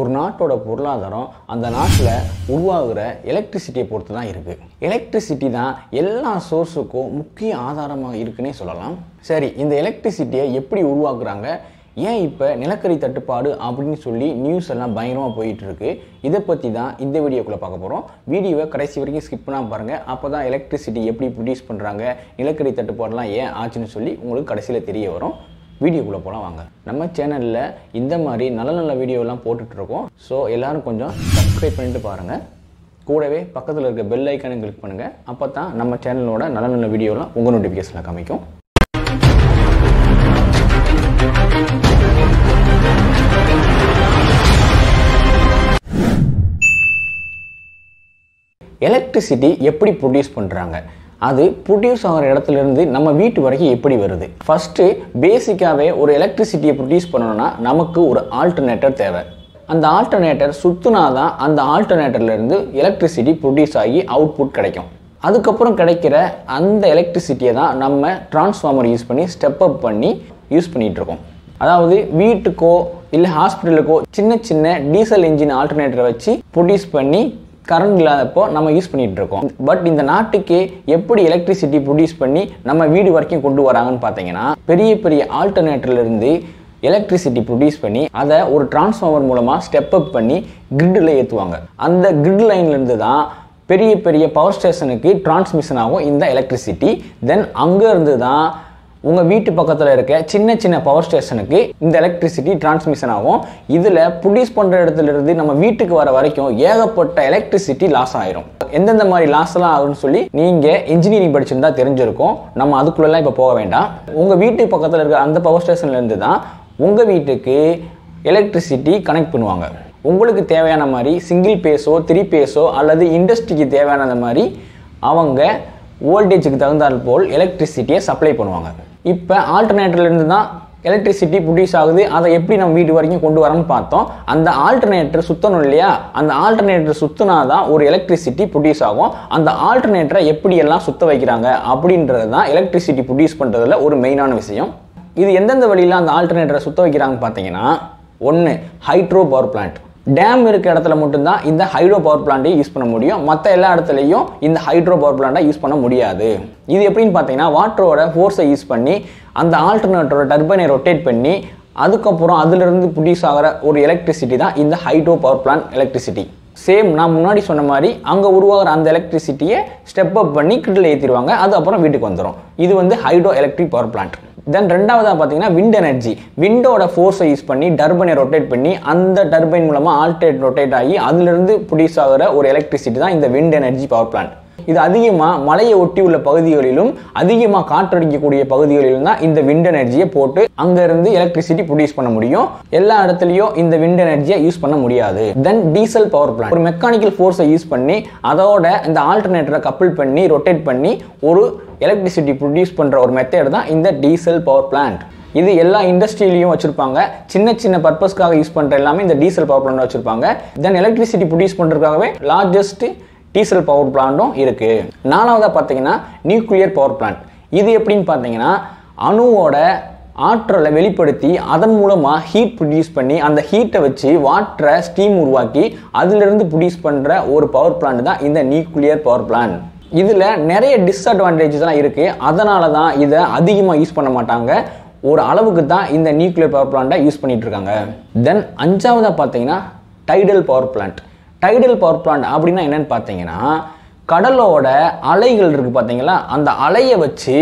ஒரு நாட்டோட பொருளாதாரம் அந்த நாட்டில் உருவாகிற எலக்ட்ரிசிட்டியை பொறுத்து தான் இருக்குது எலக்ட்ரிசிட்டி தான் எல்லா சோர்ஸுக்கும் முக்கிய ஆதாரமாக இருக்குன்னே சொல்லலாம் சரி இந்த எலக்ட்ரிசிட்டியை எப்படி உருவாக்குறாங்க ஏன் இப்போ நிலக்கரி தட்டுப்பாடு அப்படின்னு சொல்லி நியூஸ் எல்லாம் பயங்கரமாக இருக்கு இதை பற்றி தான் இந்த வீடியோக்குள்ளே பார்க்க போகிறோம் வீடியோவை கடைசி வரைக்கும் ஸ்கிப் பண்ணால் பாருங்கள் அப்போ தான் எலக்ட்ரிசிட்டி எப்படி ப்ரொடியூஸ் பண்ணுறாங்க நிலக்கரி தட்டுப்பாடெலாம் ஏன் ஆச்சுன்னு சொல்லி உங்களுக்கு கடைசியில் தெரிய வரும் வீடியோக்குள்ளே போகலாம் வாங்க நம்ம சேனலில் இந்த மாதிரி நல்ல நல்ல வீடியோலாம் போட்டுட்ருக்கோம் ஸோ எல்லோரும் கொஞ்சம் சப்ஸ்கிரைப் பண்ணிட்டு பாருங்கள் கூடவே பக்கத்தில் இருக்க பெல் ஐக்கானும் கிளிக் பண்ணுங்கள் அப்போ தான் நம்ம சேனலோட நல்ல நல்ல வீடியோலாம் உங்கள் நோட்டிஃபிகேஷனில் காமிக்கும் எலக்ட்ரிசிட்டி எப்படி ப்ரொடியூஸ் பண்ணுறாங்க அது ப்ரொடியூஸ் ஆகிற இடத்துலேருந்து நம்ம வீட்டு வரைக்கும் எப்படி வருது ஃபஸ்ட்டு பேசிக்காகவே ஒரு எலக்ட்ரிசிட்டியை ப்ரொடியூஸ் பண்ணணும்னா நமக்கு ஒரு ஆல்டர்னேட்டர் தேவை அந்த ஆல்டர்னேட்டர் சுற்றுனா தான் அந்த ஆல்டர்னேட்டர்லேருந்து எலக்ட்ரிசிட்டி ப்ரொடியூஸ் ஆகி அவுட்புட் கிடைக்கும் அதுக்கப்புறம் கிடைக்கிற அந்த எலக்ட்ரிசிட்டியை தான் நம்ம டிரான்ஸ்ஃபார்மர் யூஸ் பண்ணி ஸ்டெப் அப் பண்ணி யூஸ் பண்ணிகிட்ருக்கோம் அதாவது வீட்டுக்கோ இல்லை ஹாஸ்பிட்டலுக்கோ சின்ன சின்ன டீசல் இன்ஜின் ஆல்டர்னேட்டரை வச்சு ப்ரொடியூஸ் பண்ணி கரண்ட் இல்லாதப்போ நம்ம யூஸ் பண்ணிட்டு இருக்கோம் பட் இந்த நாட்டுக்கே எப்படி எலக்ட்ரிசிட்டி ப்ரொடியூஸ் பண்ணி நம்ம வீடு வரைக்கும் கொண்டு வராங்கன்னு பார்த்தீங்கன்னா பெரிய பெரிய ஆல்டர்னேட்டர்லேருந்து எலக்ட்ரிசிட்டி ப்ரொடியூஸ் பண்ணி அதை ஒரு டிரான்ஸ்ஃபார்மர் மூலமாக ஸ்டெப் அப் பண்ணி கிரிட்டில் ஏற்றுவாங்க அந்த கிரிட் லைன்லேருந்து தான் பெரிய பெரிய பவர் ஸ்டேஷனுக்கு டிரான்ஸ்மிஷன் ஆகும் இந்த எலக்ட்ரிசிட்டி தென் அங்கேருந்து தான் உங்கள் வீட்டு பக்கத்தில் இருக்க சின்ன சின்ன பவர் ஸ்டேஷனுக்கு இந்த எலக்ட்ரிசிட்டி டிரான்ஸ்மிஷன் ஆகும் இதில் ப்ரொடியூஸ் பண்ணுற இடத்துலேருந்து நம்ம வீட்டுக்கு வர வரைக்கும் ஏகப்பட்ட எலக்ட்ரிசிட்டி லாஸ் ஆயிரும் எந்தெந்த மாதிரி லாஸ்லாம் ஆகும்னு சொல்லி நீங்கள் இன்ஜினியரிங் படிச்சிருந்தா தெரிஞ்சிருக்கும் நம்ம அதுக்குள்ளெல்லாம் இப்போ போக வேண்டாம் உங்கள் வீட்டு பக்கத்தில் இருக்க அந்த பவர் ஸ்டேஷன்லேருந்து தான் உங்கள் வீட்டுக்கு எலக்ட்ரிசிட்டி கனெக்ட் பண்ணுவாங்க உங்களுக்கு தேவையான மாதிரி சிங்கிள் பேஸோ த்ரீ பேஸோ அல்லது இண்டஸ்ட்ரிக்கு தேவையான மாதிரி அவங்க வோல்டேஜுக்கு தகுந்தால் போல் எலக்ட்ரிசிட்டியை சப்ளை பண்ணுவாங்க இப்போ ஆல்டர்னேட்டர்லேருந்து தான் எலக்ட்ரிசிட்டி ப்ரொடியூஸ் ஆகுது அதை எப்படி நம்ம வீடு வரைக்கும் கொண்டு வரோம்னு பார்த்தோம் அந்த ஆல்டர்னேட்டர் சுற்றணும் இல்லையா அந்த ஆல்டர்னேட்டர் சுற்றினா தான் ஒரு எலக்ட்ரிசிட்டி ப்ரொடியூஸ் ஆகும் அந்த ஆல்டர்னேட்டரை எப்படி எல்லாம் சுத்த வைக்கிறாங்க அப்படின்றது தான் எலக்ட்ரிசிட்டி ப்ரொடியூஸ் பண்ணுறதுல ஒரு மெயினான விஷயம் இது எந்தெந்த வழியில் அந்த ஆல்டர்னேட்டரை சுத்த வைக்கிறாங்கன்னு பார்த்தீங்கன்னா ஒன்று ஹைட்ரோ பவர் பிளான்ட் டேம் இருக்க இடத்துல மட்டும்தான் இந்த ஹைட்ரோ பவர் பிளான்ட்டை யூஸ் பண்ண முடியும் மற்ற எல்லா இடத்துலையும் இந்த ஹைட்ரோ பவர் பிளான்ட்டை யூஸ் பண்ண முடியாது இது எப்படின்னு பார்த்தீங்கன்னா வாட்டரோட ஃபோர்ஸை யூஸ் பண்ணி அந்த ஆல்டர்னேட்டரோட டர்பனை ரொட்டேட் பண்ணி அதுக்கப்புறம் அதுலேருந்து ப்ரொடியூஸ் ஆகிற ஒரு எலக்ட்ரிசிட்டி தான் இந்த hydro power plant electricity same நான் முன்னாடி சொன்ன மாதிரி அங்கே உருவாகிற அந்த எலக்ட்ரிசிட்டியை ஸ்டெப் அப் பண்ணி கிட்டில் ஏற்றிடுவாங்க அது அப்புறம் வீட்டுக்கு வந்துடும் இது வந்து hydro electric power plant then ரெண்டாவதாக பார்த்தீங்கன்னா விண்ட் எனர்ஜி விண்டோட ஃபோர்ஸை யூஸ் பண்ணி டர்பனை ரொட்டேட் பண்ணி அந்த டர்பைன் மூலமாக ஆல்டேட் ரொட்டேட் ஆகி அதுலேருந்து ப்ரொடியூஸ் ஆகிற ஒரு எலக்ட்ரிசிட்டி தான் இந்த விண்ட் எனர்ஜி பவர் பிளான்ட் இது அதிகமாக மலையை ஒட்டி உள்ள பகுதிகளிலும் அதிகமாக காற்றடிக்கக்கூடிய பகுதிகளிலும் தான் இந்த விண்ட் எனர்ஜியை போட்டு அங்கேருந்து எலக்ட்ரிசிட்டி ப்ரொடியூஸ் பண்ண முடியும் எல்லா இடத்துலையும் இந்த விண்ட் எனர்ஜியை யூஸ் பண்ண முடியாது தென் டீசல் பவர் பிளான் ஒரு மெக்கானிக்கல் ஃபோர்ஸை யூஸ் பண்ணி அதோட இந்த ஆல்டர்னேட்டரை கப்பிள் பண்ணி ரொட்டேட் பண்ணி ஒரு எலக்ட்ரிசிட்டி ப்ரொடியூஸ் பண்ணுற ஒரு மெத்தேட் தான் இந்த டீசல் பவர் பிளான்ட் இது எல்லா இண்டஸ்ட்ரியிலையும் வச்சிருப்பாங்க சின்ன சின்ன பர்பஸ்க்காக யூஸ் பண்ணுற எல்லாமே இந்த டீசல் பவர் பிளான்ட் வச்சிருப்பாங்க தென் எலக்ட்ரிசிட்டி ப்ரொடியூஸ் பண்ணுறதுக்காகவே லார்ஜஸ்ட் டீசல் பவர் பிளான்ட்டும் இருக்குது நாலாவதாக பார்த்தீங்கன்னா நியூக்ளியர் பவர் பிளான்ட் இது எப்படின்னு பார்த்தீங்கன்னா அணுவோட ஆற்றலை வெளிப்படுத்தி அதன் மூலமாக ஹீட் ப்ரொடியூஸ் பண்ணி அந்த ஹீட்டை வச்சு வாட்டரை ஸ்டீம் உருவாக்கி அதிலிருந்து ப்ரொடியூஸ் பண்ணுற ஒரு பவர் பிளான்ட் தான் இந்த நியூக்ளியர் பவர் பிளான்ட் இதில் நிறைய டிஸ்அட்வான்டேஜஸ்லாம் இருக்குது அதனால தான் இதை அதிகமாக யூஸ் பண்ண மாட்டாங்க ஒரு அளவுக்கு தான் இந்த நியூக்ளியர் பவர் பிளான்ட்டை யூஸ் பண்ணிகிட்டு இருக்காங்க தென் அஞ்சாவதாக பார்த்தீங்கன்னா tidal power plant tidal power plant அப்படின்னா என்னென்னு பார்த்தீங்கன்னா கடலோட அலைகள் இருக்குது பார்த்தீங்களா அந்த அலையை வச்சு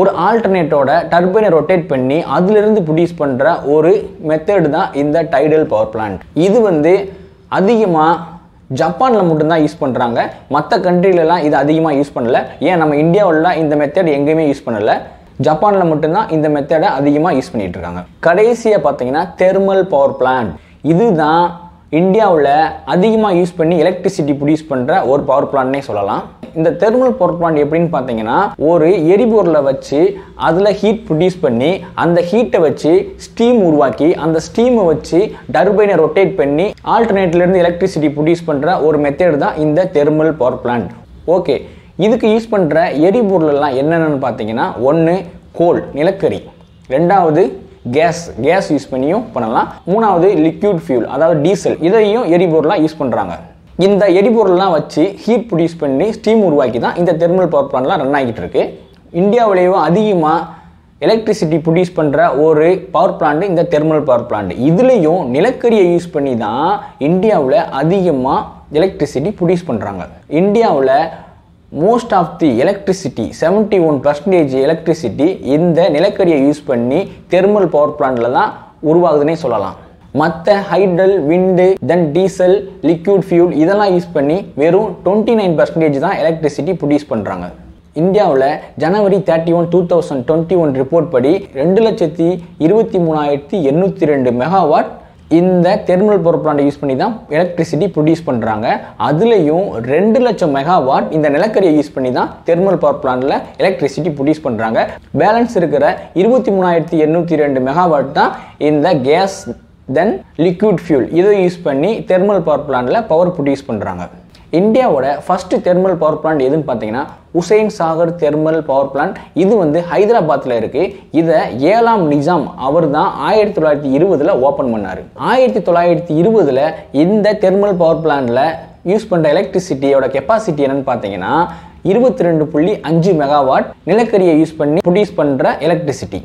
ஒரு ஆல்டர்னேட்டோட டர்பைனை ரொட்டேட் பண்ணி அதிலிருந்து ப்ரொடியூஸ் பண்ணுற ஒரு மெத்தடு தான் இந்த டைடல் பவர் பிளான்ட் இது வந்து அதிகமாக ஜப்பானில் மட்டும்தான் யூஸ் பண்ணுறாங்க மற்ற கண்ட்ரிலெலாம் இது அதிகமாக யூஸ் பண்ணலை ஏன் நம்ம இந்தியாவில் இந்த மெத்தட் எங்கேயுமே யூஸ் பண்ணலை ஜப்பானில் மட்டும்தான் இந்த மெத்தடை அதிகமாக யூஸ் பண்ணிகிட்டு இருக்காங்க கடைசியாக பார்த்தீங்கன்னா தெர்மல் பவர் பிளான்ட் இதுதான் இந்தியாவில் அதிகமாக யூஸ் பண்ணி எலக்ட்ரிசிட்டி ப்ரொடியூஸ் பண்ணுற ஒரு பவர் பிளான்னே சொல்லலாம் இந்த தெர்மல் பவர் பிளான் எப்படின்னு பார்த்தீங்கன்னா ஒரு எரிபொருளை வச்சு அதில் ஹீட் ப்ரொடியூஸ் பண்ணி அந்த ஹீட்டை வச்சு ஸ்டீம் உருவாக்கி அந்த ஸ்டீமை வச்சு டர்பைனை ரொட்டேட் பண்ணி ஆல்டர்னேட்லேருந்து எலக்ட்ரிசிட்டி ப்ரொடியூஸ் பண்ணுற ஒரு மெத்தேடு தான் இந்த தெர்மல் பவர் பிளான்ட் ஓகே இதுக்கு யூஸ் பண்ணுற எரிபொருளெல்லாம் என்னென்னு பார்த்தீங்கன்னா ஒன்று கோல் நிலக்கரி ரெண்டாவது கேஸ் கேஸ் யூஸ் பண்ணியும் பண்ணலாம் மூணாவது லிக்யூட் ஃபியூல் அதாவது டீசல் இதையும் எரிபொருளாக யூஸ் பண்ணுறாங்க இந்த எரிபொருள்லாம் வச்சு ஹீட் ப்ரொடியூஸ் பண்ணி ஸ்டீம் உருவாக்கி தான் இந்த தெர்மல் பவர் பிளான்லாம் ரன் ஆகிட்டு இருக்கு இந்தியாவிலேயும் அதிகமாக எலக்ட்ரிசிட்டி ப்ரொடியூஸ் பண்ணுற ஒரு பவர் பிளான்ட் இந்த தெர்மல் பவர் பிளான்ட் இதுலேயும் நிலக்கரியை யூஸ் பண்ணி தான் இந்தியாவில் அதிகமாக எலக்ட்ரிசிட்டி ப்ரொடியூஸ் பண்ணுறாங்க இந்தியாவில் most of the electricity seventy one percentage electricity இந்த நிலக்கரியை யூஸ் பண்ணி தெர்மல் பவர் பிளான்ட்டில் தான் உருவாகுதுன்னே சொல்லலாம் மற்ற hydel wind then diesel liquid fuel இதெல்லாம் யூஸ் பண்ணி வெறும் டுவெண்ட்டி நைன் பர்சன்டேஜ் தான் எலக்ட்ரிசிட்டி ப்ரொடியூஸ் பண்ணுறாங்க இந்தியாவில் January thirty one two thousand twenty one report படி ரெண்டு லட்சத்தி இருபத்தி மூணாயிரத்தி எண்ணூற்றி ரெண்டு மெகாவாட் இந்த தெர்மல் பவர் பிளான்ட் யூஸ் பண்ணி தான் எலக்ட்ரிசிட்டி ப்ரொடியூஸ் பண்ணுறாங்க அதுலேயும் ரெண்டு லட்சம் மெகாவாட் இந்த நிலக்கரியை யூஸ் பண்ணி தான் தெர்மல் பவர் பிளான்ட்டில் எலக்ட்ரிசிட்டி ப்ரொடியூஸ் பண்ணுறாங்க பேலன்ஸ் இருக்கிற இருபத்தி மூணாயிரத்தி எண்ணூற்றி ரெண்டு மெகாவாட் தான் இந்த கேஸ் தென் லிக்விட் ஃபியூல் இதை யூஸ் பண்ணி தெர்மல் பவர் பிளான்ட்டில் பவர் ப்ரொடியூஸ் பண்ணுறாங்க இந்தியாவோட ஃபர்ஸ்ட் தெர்மல் பவர் பிளான்ட் எதுன்னு பார்த்தீங்கன்னா Hussain Sagar thermal power plant இது வந்து ஹைதராபாத்தில் இருக்குது இதை ஏழாம் நிஜாம் அவர் தான் ஆயிரத்தி தொள்ளாயிரத்தி இருபதில் ஓப்பன் பண்ணார் ஆயிரத்தி தொள்ளாயிரத்தி இருபதில் இந்த தெர்மல் பவர் பிளான்ட்டில் யூஸ் பண்ணுற எலக்ட்ரிசிட்டியோட கெப்பாசிட்டி என்னன்னு பார்த்தீங்கன்னா இருபத்தி ரெண்டு புள்ளி அஞ்சு மெகாவாட் நிலக்கரியை யூஸ் பண்ணி ப்ரொடியூஸ் பண்ணுற எலக்ட்ரிசிட்டி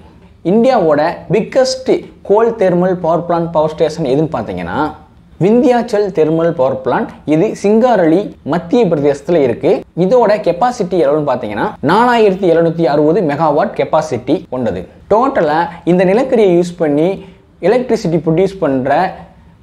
இந்தியாவோட biggest coal thermal power plant power station எதுன்னு பார்த்தீங்கன்னா விந்தியாச்சல் தெர்மல் பவர் பிளான்ட் இது சிங்காரளி மத்திய பிரதேசத்தில் இருக்கு இதோட கெப்பாசிட்டி எவ்வளவுன்னு பார்த்தீங்கன்னா நாலாயிரத்தி எழுநூத்தி அறுபது மெகாவாட் கெப்பாசிட்டி கொண்டது டோட்டலாக இந்த நிலக்கரியை யூஸ் பண்ணி எலக்ட்ரிசிட்டி ப்ரொடியூஸ் பண்ணுற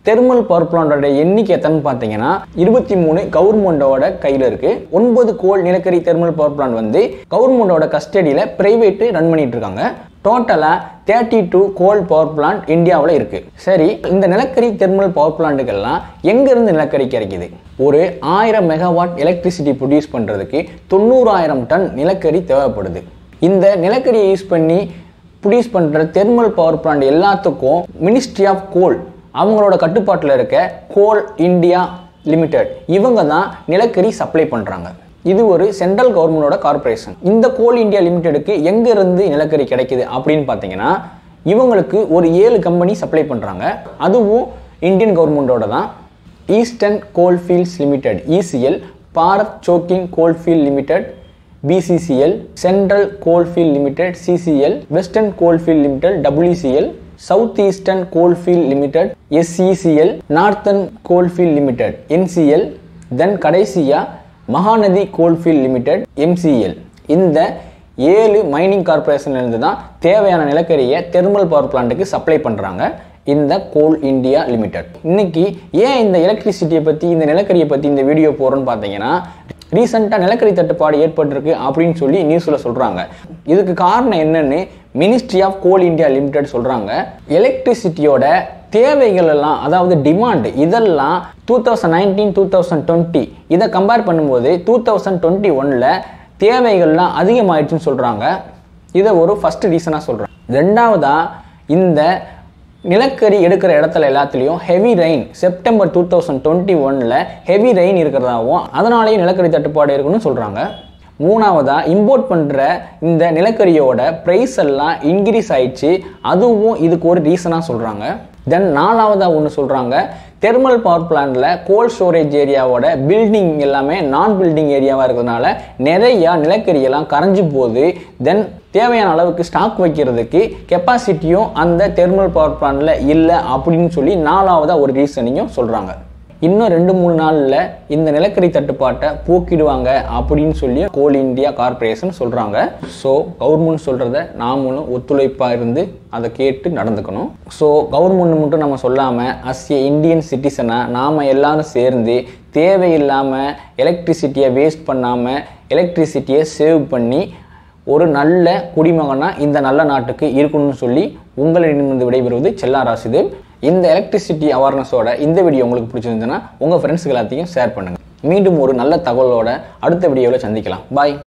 தெர்மல் பவர் பிளான்டோட எண்ணிக்கை எத்தனைன்னு பார்த்தீங்கன்னா இருபத்தி மூணு கவர்மெண்டோட கையில் இருக்கு ஒன்பது கோல் நிலக்கரி தெர்மல் பவர் பிளான்ட் வந்து கவர்மெண்டோட கஸ்டடியில் பிரைவேட்டு ரன் பண்ணிட்டு இருக்காங்க டோட்டலாக thirty two coal power plant இந்தியாவில் இருக்குது சரி இந்த நிலக்கரி தெர்மல் பவர் பிளான்ட்டுகள்லாம் எங்கேருந்து நிலக்கரி கிடைக்கிது ஒரு ஆயிரம் மெகாவாட் எலக்ட்ரிசிட்டி ப்ரொடியூஸ் பண்ணுறதுக்கு தொண்ணூறாயிரம் டன் நிலக்கரி தேவைப்படுது இந்த நிலக்கரியை யூஸ் பண்ணி ப்ரொடியூஸ் பண்ணுற தெர்மல் பவர் பிளான்ட் எல்லாத்துக்கும் மினிஸ்ட்ரி ஆஃப் கோல் அவங்களோட கட்டுப்பாட்டில் இருக்க கோல் இந்தியா லிமிடெட் இவங்க தான் நிலக்கரி சப்ளை பண்ணுறாங்க இது ஒரு சென்ட்ரல் கவர்மெண்டோட கார்பரேஷன் இந்த கோல் இந்தியா லிமிடெடுக்கு எங்கேருந்து நிலக்கரி கிடைக்குது அப்படின்னு பார்த்தீங்கன்னா இவங்களுக்கு ஒரு ஏழு கம்பெனி சப்ளை பண்ணுறாங்க அதுவும் இந்தியன் கவர்மெண்டோட தான் eastern coalfields limited ECL Bharat சோக்கிங் coalfield limited BCCL central coalfield limited CCL western coalfield limited WCL south eastern coalfield limited SECL northern coalfield limited NCL then கடைசியாக மகாநதி கோல்ஃபீல்ட் லிமிடெட் எம்சிஎல் இந்த ஏழு mining கார்பரேஷன்லேருந்து தான் தேவையான நிலக்கரியை தெர்மல் பவர் பிளான்ட்டுக்கு சப்ளை பண்ணுறாங்க இந்த கோல் India limited இன்னைக்கு ஏன் இந்த எலக்ட்ரிசிட்டியை பற்றி இந்த நிலக்கரியை பற்றி இந்த வீடியோ போகிறோன்னு பார்த்தீங்கன்னா ரீசெண்டாக நிலக்கரி தட்டுப்பாடு ஏற்பட்டிருக்கு அப்படின்னு சொல்லி நியூஸில் சொல்கிறாங்க இதுக்கு காரணம் என்னென்னு ministry of coal India limited சொல்கிறாங்க எலக்ட்ரிசிட்டியோட தேவைகள் எல்லாம் அதாவது டிமாண்ட் இதெல்லாம் two thousand nineteen two thousand twenty இதை கம்பேர் பண்ணும்போது டூ தௌசண்ட் டுவெண்ட்டி ஒனில் தேவைகள்லாம் அதிகமாயிடுச்சுன்னு சொல்கிறாங்க இதை ஒரு ஃபஸ்ட் ரீசனாக சொல்கிறேன் ரெண்டாவதாக இந்த நிலக்கரி எடுக்கிற இடத்துல எல்லாத்துலேயும் heavy rain September two thousand twenty ஒனில் ஹெவி ரெயின் இருக்கிறதாகவும் அதனாலேயே நிலக்கரி தட்டுப்பாடு இருக்குன்னு சொல்கிறாங்க மூணாவதாக இம்போர்ட் பண்ணுற இந்த நிலக்கரியோட ப்ரைஸ் எல்லாம் இன்க்ரீஸ் ஆயிடுச்சு அதுவும் இதுக்கு ஒரு ரீசனாக சொல்கிறாங்க தென் நாலாவதாக ஒன்று சொல்கிறாங்க தெர்மல் பவர் பிளான்ட்டில் கோல் ஸ்டோரேஜ் ஏரியாவோட பில்டிங் எல்லாமே நான் பில்டிங் ஏரியாவாக இருக்கிறதுனால நிறையா நிலக்கரியெல்லாம் கரைஞ்சி போகுது தென் தேவையான அளவுக்கு ஸ்டாக் வைக்கிறதுக்கு கெப்பாசிட்டியும் அந்த தெர்மல் பவர் பிளான்ட்ல இல்லை அப்படின்னு சொல்லி நாலாவதாக ஒரு ரீசனையும் சொல்கிறாங்க இன்னும் ரெண்டு மூணு நாளில் இந்த நிலக்கரி தட்டுப்பாட்டை போக்கிடுவாங்க அப்படின்னு சொல்லி கோல் இந்தியா கார்பரேஷன் சொல்கிறாங்க ஸோ கவர்மெண்ட் சொல்கிறத நாமளும் ஒத்துழைப்பாக இருந்து அதை கேட்டு நடந்துக்கணும் ஸோ கவர்மெண்ட் மட்டும் நம்ம சொல்லாமல் அஸ்ய இந்தியன் சிட்டிசனாக நாம் எல்லாரும் சேர்ந்து தேவையில்லாமல் எலக்ட்ரிசிட்டியை வேஸ்ட் பண்ணாமல் எலக்ட்ரிசிட்டியை சேவ் பண்ணி ஒரு நல்ல குடிமகனாக இந்த நல்ல நாட்டுக்கு இருக்கணும்னு சொல்லி உங்களிடமிருந்து விடைபெறுவது செல்லா இந்த எலக்ட்ரிசிட்டி அவேர்னஸோட இந்த வீடியோ உங்களுக்கு பிடிச்சிருந்ததுன்னா உங்கள் ஃப்ரெண்ட்ஸுக்கு எல்லாத்தையும் ஷேர் பண்ணுங்கள் மீண்டும் ஒரு நல்ல தகவலோட அடுத்த வீடியோவில் சந்திக்கலாம் பாய்